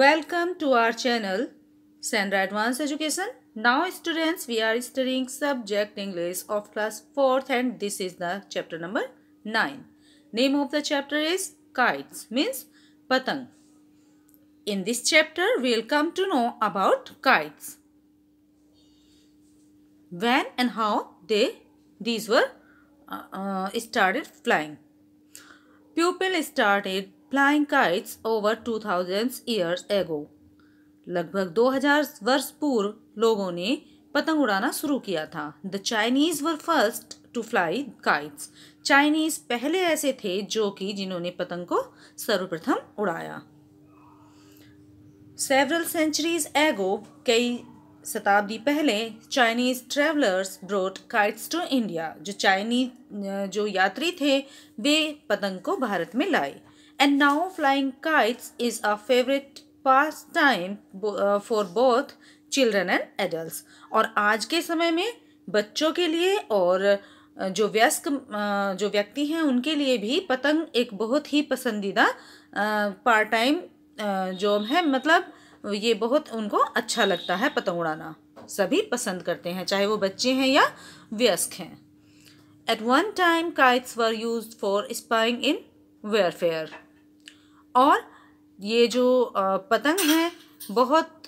Welcome to our channel Sandra Advanced Education. Now students we are studying subject English of class 4th and this is the chapter number 9. Name of the chapter is kites means patang. In this chapter we will come to know about kites. When and how they these were uh, uh started flying. People started flying kites over two thousands years ago लगभग 2000 वर्ष पूर्व लोगों ने पतंग उड़ाना शुरू किया था the Chinese were first to fly kites Chinese पहले ऐसे थे जो कि जिन्होंने पतंग को सर्वप्रथम उड़ाया सेवरल सेंचुरीज एगो कई शताब्दी पहले Chinese travellers brought kites to India जो चाइनीज जो यात्री थे वे पतंग को भारत में लाए And now flying kites is a favorite pastime uh, for both children and adult और आज के समय में बच्चों के लिए और uh, जो व्यस्क uh, जो व्यक्ति हैं उनके लिए भी पतंग एक बहुत ही पसंदीदा पार्ट टाइम जॉब है मतलब ये बहुत उनको अच्छा लगता है पतंग उड़ाना सभी पसंद करते हैं चाहे वो बच्चे हैं या व्यस्क हैं at one time kites were use for spying in warfare और ये जो पतंग है बहुत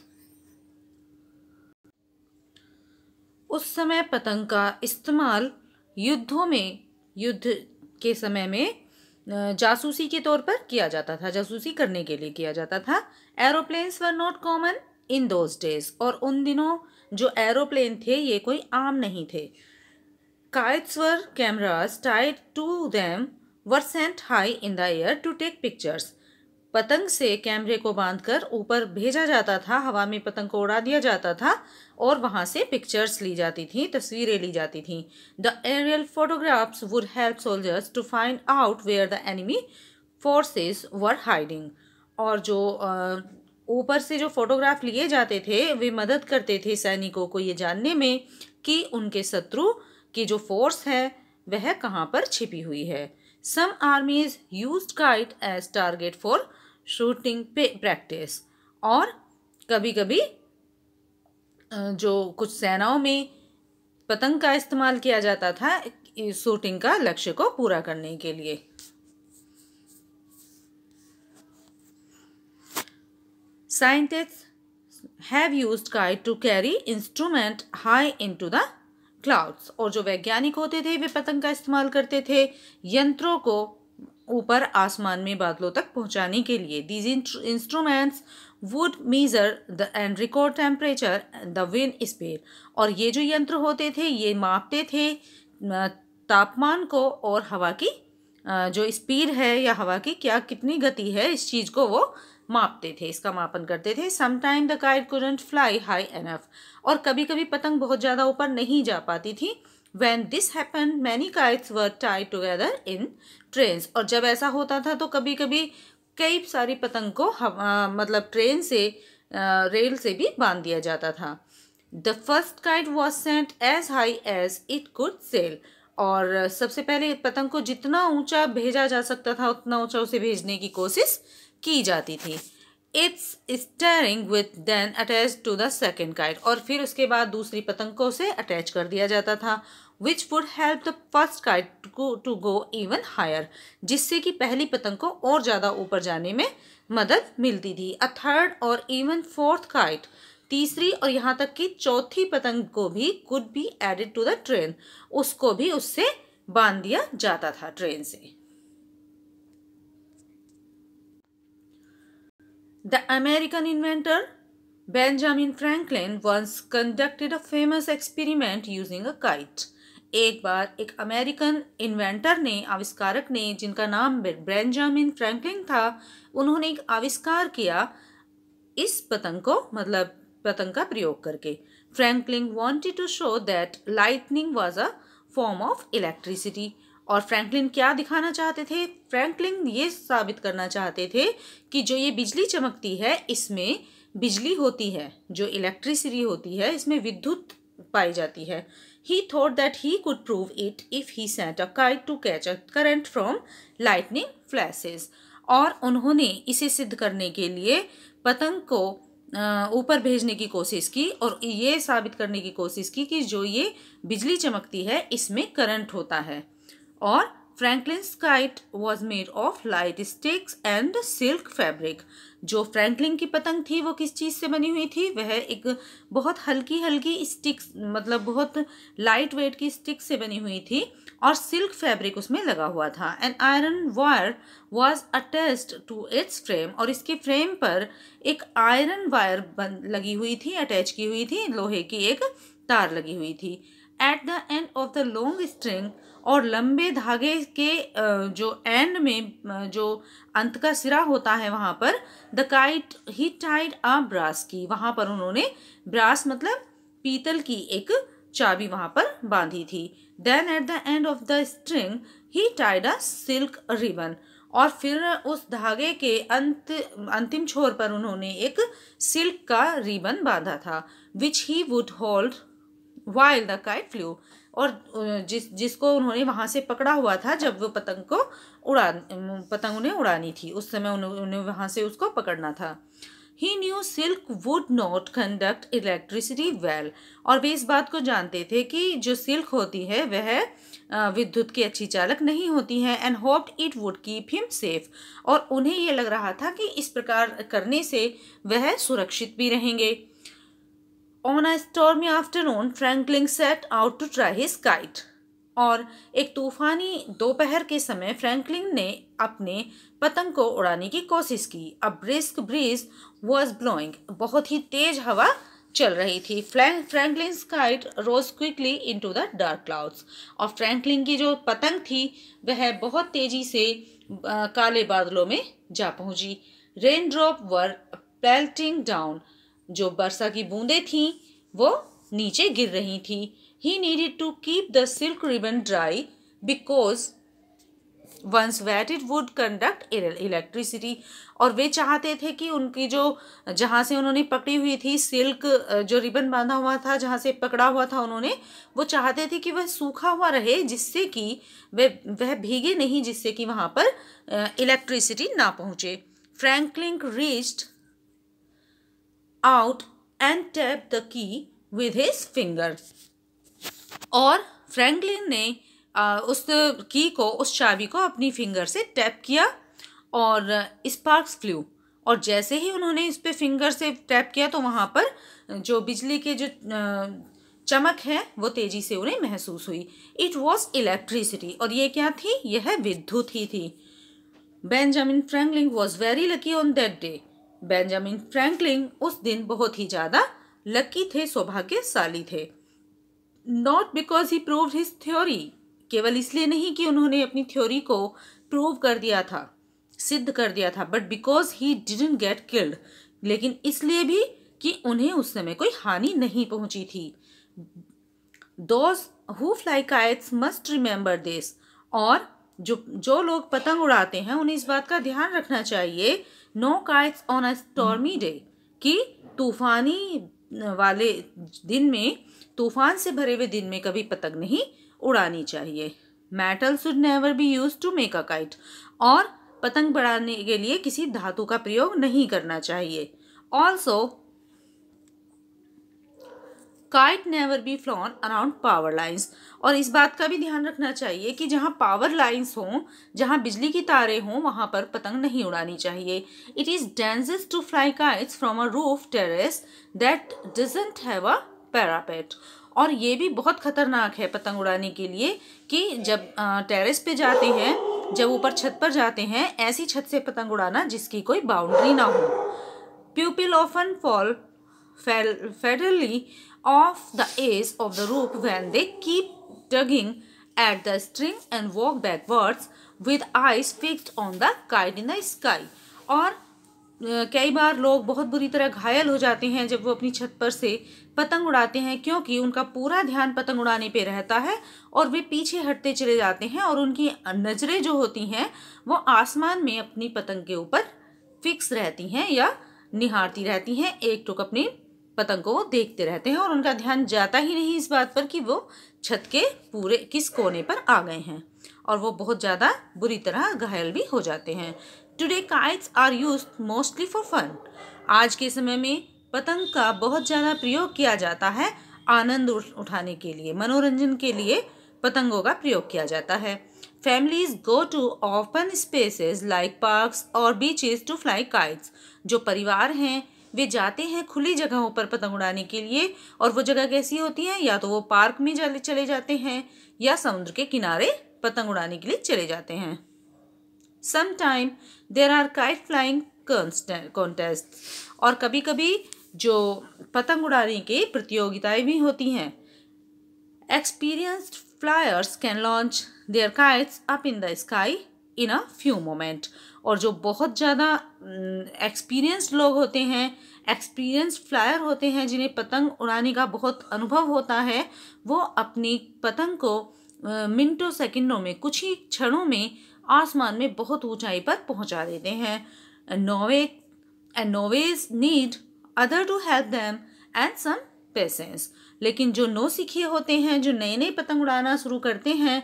उस समय पतंग का इस्तेमाल युद्धों में युद्ध के समय में जासूसी के तौर पर किया जाता था जासूसी करने के लिए किया जाता था aeroplanes were not common in those days और उन दिनों जो एरोप्लेन थे ये कोई आम नहीं थे kites were cameras tied to them were sent high in the air to take pictures पतंग से कैमरे को बांधकर ऊपर भेजा जाता था हवा में पतंग को उड़ा दिया जाता था और वहाँ से पिक्चर्स ली जाती थी तस्वीरें ली जाती थी the aerial photographs would help soldiers to find out where the enemy forces were hiding और जो ऊपर से जो फोटोग्राफ लिए जाते थे वे मदद करते थे सैनिकों को ये जानने में कि उनके शत्रु की जो फोर्स है वह कहाँ पर छिपी हुई है some armies use kite as target for shooting पे प्रैक्टिस और कभी कभी जो कुछ सेनाओं में पतंग का इस्तेमाल किया जाता था शूटिंग का लक्ष्य को पूरा करने के लिए scientist have used kite to carry instrument high into the clouds और जो वैज्ञानिक होते थे वे पतंग का इस्तेमाल करते थे यंत्रों को ऊपर आसमान में बादलों तक पहुंचाने के लिए these instruments would measure the and record temperature the wind speed और ये जो यंत्र होते थे ये मापते थे तापमान को और हवा की जो स्पीड है या हवा की क्या कितनी गति है इस चीज़ को वो मापते थे इसका मापन करते थे sometime the kite couldn't fly high enough और कभी कभी पतंग बहुत ज़्यादा ऊपर नहीं जा पाती थी When this happened, many kites were tied together in trains. और जब ऐसा होता था तो कभी कभी कई सारी पतंग को हवा मतलब ट्रेन से रेल से भी बांध दिया जाता था the first kite was sent as high as it could sail और सबसे पहले पतंग को जितना ऊंचा भेजा जा सकता था उतना ऊंचा उसे भेजने की कोशिश की जाती थी its string was then attach to the second kite और फिर उसके बाद दूसरी पतंग को उसे अटैच कर दिया जाता था which would help the first kite to go even higher जिससे कि पहली पतंग को और ज़्यादा ऊपर जाने में मदद मिलती थी अ थर्ड और इवन फोर्थ काइट तीसरी और यहाँ तक कि चौथी पतंग को भी could be added to the train उसको भी उससे बांध दिया जाता था ट्रेन से the American inventor Benjamin Franklin once conducted a famous experiment using a kite एक बार एक अमेरिकन इन्वेंटर ने आविष्कारक ने जिनका नाम ब्रेंजामिन फ्रैंकलिन था उन्होंने एक आविष्कार किया इस पतंग को मतलब पतंग का प्रयोग करके Franklin wanted to show that lightning was a form of electricity और फ्रैंकलिन क्या दिखाना चाहते थे फ्रैंकलिन ये साबित करना चाहते थे कि जो ये बिजली चमकती है इसमें बिजली होती है जो इलेक्ट्रिसिटी होती है इसमें विद्युत पाई जाती है He thought that he could prove it if he sent a kite to catch a current from lightning flashes. और उन्होंने इसे सिद्ध करने के लिए पतंग को ऊपर भेजने की कोशिश की और ये साबित करने की कोशिश की कि जो ये बिजली चमकती है इसमें करंट होता है और Franklin's kite was made of light sticks and silk fabric जो फ्रैंकलिन की पतंग थी वो किस चीज़ से बनी हुई थी वह एक बहुत हल्की हल्की स्टिक्स मतलब बहुत लाइट वेट की स्टिक्स से बनी हुई थी और सिल्क फैब्रिक उसमें लगा हुआ था and iron wire was attached to its frame और इसके फ्रेम पर एक आयरन वायर लगी हुई थी अटैच की हुई थी लोहे की एक तार लगी हुई थी at the end of the long string और लंबे धागे के जो एंड में जो अंत का सिरा होता है वहाँ पर the kite he tied a brass की वहाँ पर उन्होंने ब्रास मतलब पीतल की एक चाबी वहाँ पर बांधी थी then at the end of the string he tied a silk ribbon और फिर उस धागे के अंत अंतिम छोर पर उन्होंने एक सिल्क का रिबन बांधा था which he would hold while the kite flew और जिस जिसको उन्होंने वहाँ से पकड़ा हुआ था जब वो पतंग को उड़ा पतंग उन्हें उड़ानी थी उस समय उन्हें वहाँ से उसको पकड़ना था he knew silk would not conduct electricity well और वे इस बात को जानते थे कि जो सिल्क होती है वह विद्युत की अच्छी चालक नहीं होती है and hoped it would keep him safe और उन्हें यह लग रहा था कि इस प्रकार करने से वह सुरक्षित भी रहेंगे on a stormy afternoon Franklin set out to try his kite और एक तूफानी दोपहर के समय फ्रैंकलिन ने अपने पतंग को उड़ाने की कोशिश की a brisk breeze was blowing बहुत ही तेज हवा चल रही थी Franklin kite rose quickly into the dark clouds और फ्रैंकलिन की जो पतंग थी वह बहुत तेजी से आ, काले बादलों में जा पहुंची rain drop were pelting down जो बरसा की बूंदें थीं वो नीचे गिर रही थी he needed to keep the silk ribbon dry because once wet it would conduct electricity और वे चाहते थे कि उनकी जो जहाँ से उन्होंने पकड़ी हुई थी सिल्क जो रिबन बांधा हुआ था जहाँ से पकड़ा हुआ था उन्होंने वो चाहते थे कि वह सूखा हुआ रहे जिससे कि वह वह भीगे नहीं जिससे कि वहाँ पर इलेक्ट्रिसिटी ना पहुँचे Franklin reached out and tap the key with his finger और फ्रैंकलिन ने उस की को उस चाबी को अपनी फिंगर से टैप किया और स्पार्क्स फ्लू और जैसे ही उन्होंने इस पर फिंगर से टैप किया तो वहाँ पर जो बिजली के जो चमक है वो तेज़ी से उन्हें महसूस हुई इट वॉज इलेक्ट्रिसिटी और ये क्या थी यह विद्युत ही थी Benjamin Franklin was very lucky on that day Benjamin Franklin उस दिन बहुत ही ज़्यादा लकी थे सौभाग्यशाली थे not because he prove his theory केवल इसलिए नहीं कि उन्होंने अपनी थ्योरी को प्रूव कर दिया था सिद्ध कर दिया था but because he didn't get killed लेकिन इसलिए भी कि उन्हें उस समय कोई हानि नहीं पहुंची थी those who fly kites must remember this और जो जो लोग पतंग उड़ाते हैं उन्हें इस बात का ध्यान रखना चाहिए no kites on a stormy day कि तूफानी वाले दिन में तूफान से भरे हुए दिन में कभी पतंग नहीं उड़ानी चाहिए metal should never be use to make a kite और पतंग बढ़ाने के लिए किसी धातु का प्रयोग नहीं करना चाहिए also kite never be flown around power lines और इस बात का भी ध्यान रखना चाहिए कि जहाँ पावर लाइन्स हों जहाँ बिजली की तारें हों वहाँ पर पतंग नहीं उड़ानी चाहिए it is dangerous to fly kites from a roof terrace that doesn't have a parapet और ये भी बहुत खतरनाक है पतंग उड़ाने के लिए कि जब टेरेस पे जाते हैं जब ऊपर छत पर जाते हैं ऐसी छत से पतंग उड़ाना जिसकी कोई बाउंड्री ना हो people often fall fatally off the edge of the rope when they keep tugging at the string and walk backwards with eyes fixed on the kite in the sky. और कई बार लोग बहुत बुरी तरह घायल हो जाते हैं जब वो अपनी छत पर से पतंग उड़ाते हैं क्योंकि उनका पूरा ध्यान पतंग उड़ाने पे रहता है और वे पीछे हटते चले जाते हैं और उनकी नज़रें जो होती हैं वो आसमान में अपनी पतंग के ऊपर फिक्स रहती हैं या निहारती रहती हैं एक टुक अपनी पतंग को वो देखते रहते हैं और उनका ध्यान जाता ही नहीं इस बात पर कि वो छत के पूरे किस कोने पर आ गए हैं और वो बहुत ज़्यादा बुरी तरह घायल भी हो जाते हैं today kites are use mostly for fun आज के समय में पतंग का बहुत ज़्यादा प्रयोग किया जाता है आनंद उठाने के लिए मनोरंजन के लिए पतंगों का प्रयोग किया जाता है families go to open spaces like parks और बीचेस टू फ्लाई काइट्स जो परिवार हैं वे जाते हैं खुली जगहों पर पतंग उड़ाने के लिए और वो जगह कैसी होती है या तो वो पार्क में चले जाते हैं या समुद्र के किनारे पतंग उड़ाने के लिए चले जाते हैं sometime there are kite flying contest और कभी कभी जो पतंग उड़ाने की प्रतियोगिताएं भी होती हैं experienced flyers can launch their kites up in the sky in a few moment और जो बहुत ज़्यादा एक्सपीरियंस्ड लोग होते हैं एक्सपीरियंस फ्लायर होते हैं जिन्हें पतंग उड़ाने का बहुत अनुभव होता है वो अपनी पतंग को मिनटों सेकंडों में कुछ ही क्षणों में आसमान में बहुत ऊंचाई पर पहुंचा देते हैं novice and novices need other to help them and some patience लेकिन जो नो सीखे होते हैं जो नए नए पतंग उड़ाना शुरू करते हैं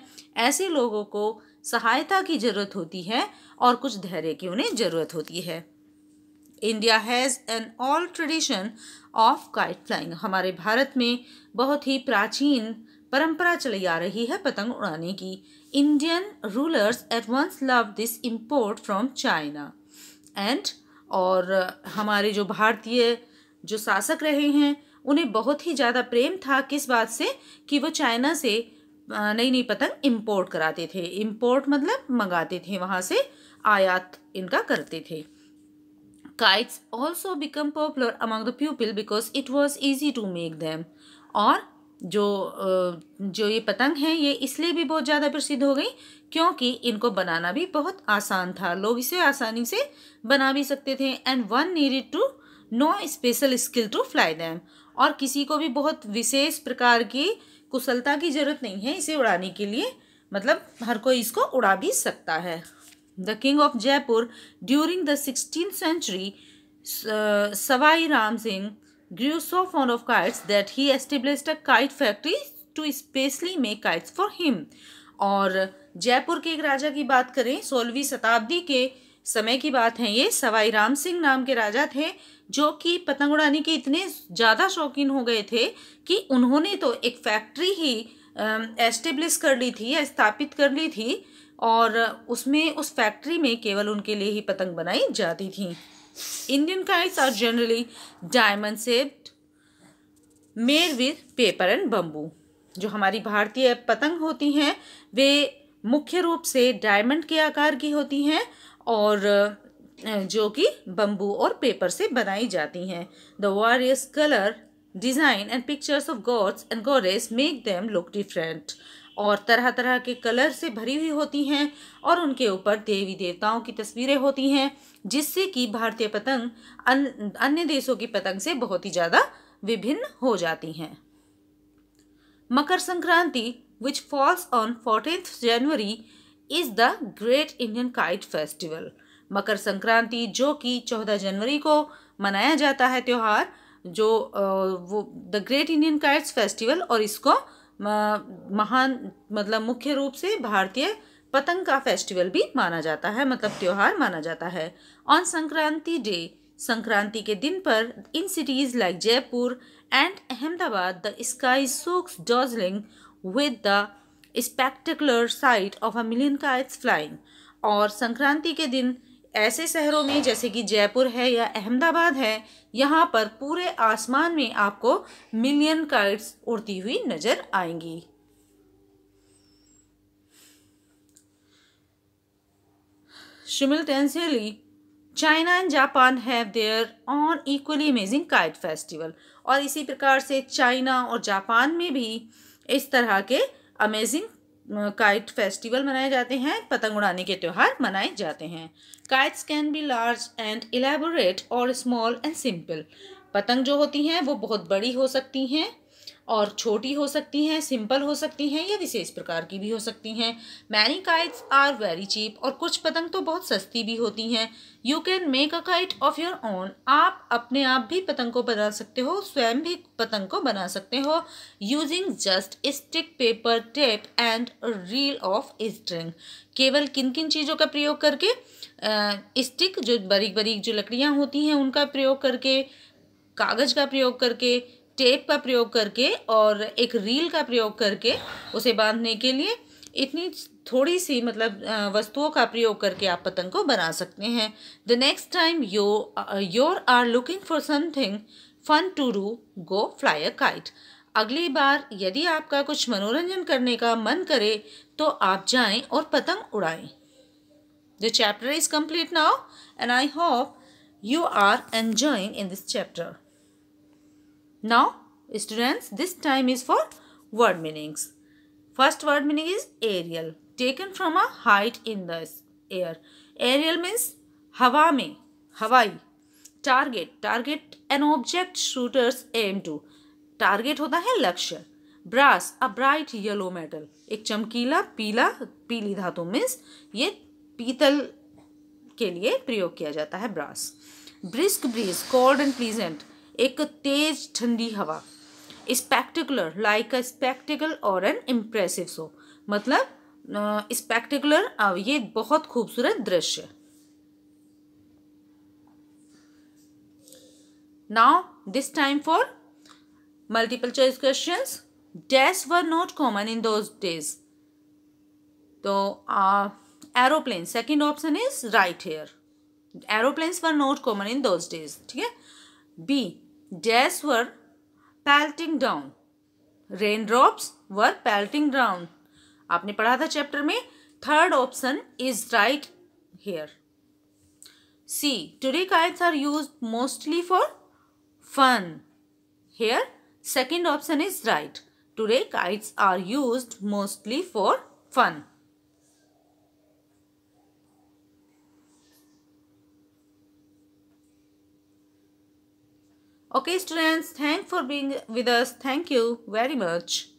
ऐसे लोगों को सहायता की ज़रूरत होती है और कुछ धैर्य की उन्हें ज़रूरत होती है India has an old tradition of kite flying हमारे भारत में बहुत ही प्राचीन परंपरा चली आ रही है पतंग उड़ाने की Indian rulers at once love this import from China and और हमारे जो भारतीय जो शासक रहे हैं उन्हें बहुत ही ज़्यादा प्रेम था किस बात से कि वो चाइना से नई नई पतंग इम्पोर्ट कराते थे इम्पोर्ट मतलब मंगाते थे वहाँ से आयात इनका करते थे kites also become popular among the people because it was easy to make them और जो जो ये पतंग हैं ये इसलिए भी बहुत ज़्यादा प्रसिद्ध हो गई क्योंकि इनको बनाना भी बहुत आसान था लोग इसे आसानी से बना भी सकते थे and one needed to know special skill to fly them और किसी को भी बहुत विशेष प्रकार की कुशलता की जरूरत नहीं है इसे उड़ाने के लिए मतलब हर कोई इसको उड़ा भी सकता है the king of Jaipur during the sixteen century Sawai Ram Singh grew so fond of kites that he establish a kite factory to specially make kites for him और जयपुर के एक राजा की बात करें सोलहवीं शताब्दी के समय की बात है ये सवाई राम सिंह नाम के राजा थे जो कि पतंग उड़ाने के इतने ज़्यादा शौकीन हो गए थे कि उन्होंने तो एक फैक्ट्री ही एस्टेब्लिश कर ली थी या स्थापित कर ली थी और उसमें उस फैक्ट्री में केवल उनके लिए ही पतंग बनाई जाती थी Indian kites are generally diamond shaped made with paper and bamboo जो हमारी भारतीय पतंग होती हैं वे मुख्य रूप से डायमंड के आकार की होती हैं और जो कि बम्बू और पेपर से बनाई जाती हैं the various colour design and pictures of gods and goddess make them look different और तरह तरह के कलर से भरी हुई होती हैं और उनके ऊपर देवी देवताओं की तस्वीरें होती हैं जिससे कि भारतीय पतंग अन, अन्य देशों की पतंग से बहुत ही ज़्यादा विभिन्न हो जाती हैं Makar Sankranti which falls on fourteen January is the great Indian kite festival Makar Sankranti जो कि चौदह जनवरी को मनाया जाता है त्यौहार जो वो the great Indian kites festival और इसको महान मतलब मुख्य रूप से भारतीय पतंग का फेस्टिवल भी माना जाता है मतलब त्यौहार माना जाता है ऑन संक्रांति डे संक्रांति के दिन पर in cities like Jaipur and Ahmedabad the sky soaks dazzling with the spectacular sight of a million kites flying और संक्रांति के दिन ऐसे शहरों में जैसे कि जयपुर है या अहमदाबाद है यहाँ पर पूरे आसमान में आपको मिलियन काइट्स उड़ती हुई नज़र आएंगी simultaneously China and Japan have their own equally amazing kite festival और इसी प्रकार से चाइना और जापान में भी इस तरह के अमेजिंग काइट फेस्टिवल मनाए जाते हैं पतंग उड़ाने के त्यौहार मनाए जाते हैं kites can be large and elaborate और स्मॉल एंड सिंपल पतंग जो होती हैं वो बहुत बड़ी हो सकती हैं और छोटी हो सकती हैं सिंपल हो सकती हैं या विशेष प्रकार की भी हो सकती हैं many kites are very cheap और कुछ पतंग तो बहुत सस्ती भी होती हैं you can make a kite of your own आप अपने आप भी पतंग को बना सकते हो स्वयं भी पतंग को बना सकते हो using just stick paper tape and reel of string केवल किन किन चीज़ों का प्रयोग करके स्टिक जो बारीक बारीक जो लकड़ियाँ होती हैं उनका प्रयोग करके कागज़ का प्रयोग करके टेप का प्रयोग करके और एक रील का प्रयोग करके उसे बांधने के लिए इतनी थोड़ी सी मतलब वस्तुओं का प्रयोग करके आप पतंग को बना सकते हैं the next time you your are looking for something fun to do go fly a kite अगली बार यदि आपका कुछ मनोरंजन करने का मन करे तो आप जाएं और पतंग उड़ाएं the chapter is complete now and I hope you are enjoying in this chapter Now, students, this time is for word meanings. First word meaning is aerial, taken from a height in the air. Aerial means hawa mein hawai Target, target an object shooters aim to. Target hota hai लक्ष्य. brass a bright yellow metal ek chamkila peela peeli dhatu means ye pital ke liye prayog kiya jata hai brass brisk breeze cold and pleasant एक तेज ठंडी हवा spectacular मतलब, like a spectacle और an impressive so मतलब spectacular ये बहुत खूबसूरत दृश्य now this time for multiple choice question dash were not common in those days तो aeroplane second option is right here aeroplanes were not common in those days ठीक है B. Jets were pelting down. Raindrops were pelting down. आपने पढ़ा था chapter में third option is right here C today kites are use mostly for fun here second option is right today kites are use mostly for fun Okay students, thanks for being with us. Thank you very much.